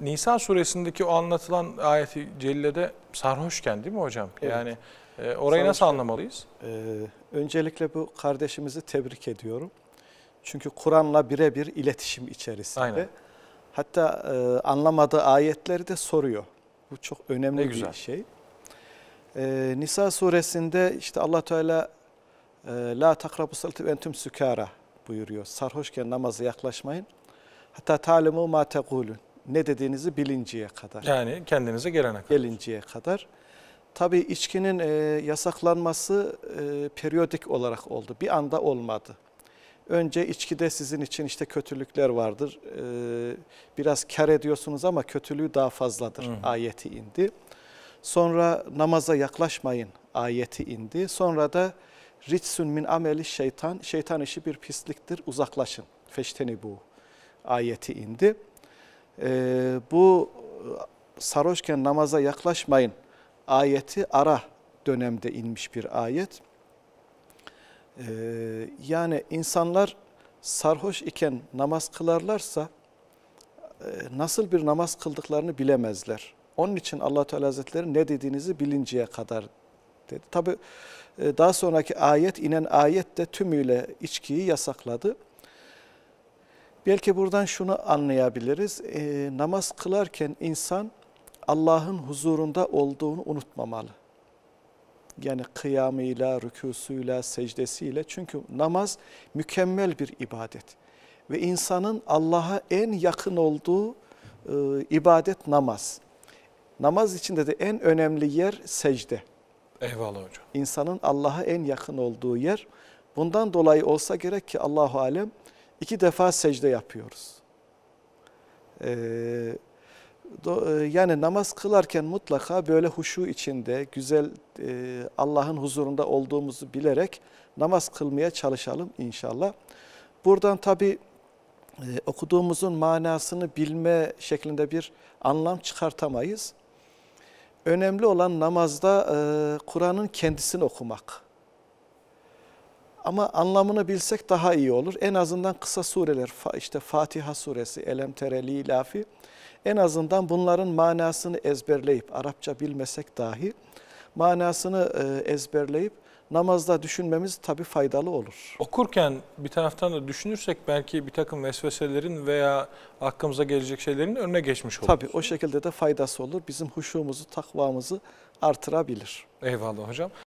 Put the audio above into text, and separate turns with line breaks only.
Nisa suresindeki o anlatılan ayeti cellede sarhoşken değil mi hocam? Evet. Yani e, orayı sarhoşken, nasıl anlamalıyız? E, öncelikle bu kardeşimizi tebrik ediyorum. Çünkü Kur'an'la birebir iletişim içerisinde. Aynen. Hatta e, anlamadığı ayetleri de soruyor. Bu çok önemli ne bir şey. E, Nisa suresinde işte Allah Teala e, la takrabu salati ve entüm sükara buyuruyor. Sarhoşken namaza yaklaşmayın. Hatta talimu ma tegulun ne dediğinizi bilinceye kadar. Yani kendinize gelene kadar. Gelinceye kadar. Tabii içkinin e, yasaklanması e, periyodik olarak oldu. Bir anda olmadı. Önce içkide sizin için işte kötülükler vardır. E, biraz kar ediyorsunuz ama kötülüğü daha fazladır Hı. ayeti indi. Sonra namaza yaklaşmayın ayeti indi. Sonra da ritsün min ameli şeytan, şeytan işi bir pisliktir uzaklaşın. Feşteni bu ayeti indi. Ee, e, bu sarhoşken namaza yaklaşmayın ayeti ara dönemde inmiş bir ayet. E, yani insanlar sarhoş iken namaz kılarlarsa e, nasıl bir namaz kıldıklarını bilemezler. Onun için allah Teala Hazretleri ne dediğinizi bilinceye kadar dedi. Tabi e, daha sonraki ayet inen ayet de tümüyle içkiyi yasakladı. Belki buradan şunu anlayabiliriz. E, namaz kılarken insan Allah'ın huzurunda olduğunu unutmamalı. Yani kıyamıyla, rükûsuyla, secdesiyle. Çünkü namaz mükemmel bir ibadet. Ve insanın Allah'a en yakın olduğu e, ibadet namaz. Namaz içinde de en önemli yer secde. Eyvallah hocam. İnsanın Allah'a en yakın olduğu yer. Bundan dolayı olsa gerek ki Allahu Alem iki defa secde yapıyoruz. Ee, do, e, yani namaz kılarken mutlaka böyle huşu içinde, güzel e, Allah'ın huzurunda olduğumuzu bilerek namaz kılmaya çalışalım inşallah. Buradan tabi e, okuduğumuzun manasını bilme şeklinde bir anlam çıkartamayız. Önemli olan namazda e, Kur'an'ın kendisini okumak. Ama anlamını bilsek daha iyi olur. En azından kısa sureler, işte Fatiha suresi, Elem Tereli ilafi, en azından bunların manasını ezberleyip, Arapça bilmesek dahi manasını e, ezberleyip namazda düşünmemiz tabi faydalı olur. Okurken bir taraftan da düşünürsek belki bir takım vesveselerin veya aklımıza gelecek şeylerin önüne geçmiş olur. Tabi o şekilde de faydası olur. Bizim huşumuzu, takvamızı artırabilir. Eyvallah hocam.